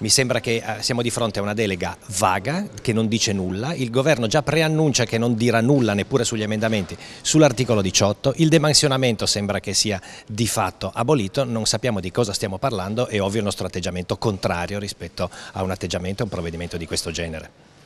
Mi sembra che eh, siamo di fronte a una delega vaga che non dice nulla, il governo già preannuncia che non dirà nulla neppure sugli emendamenti sull'articolo 18, il demansionamento sembra che sia di fatto abolito, non sappiamo di cosa stiamo parlando e ovvio il nostro atteggiamento contrario rispetto a un atteggiamento e un provvedimento di questo genere.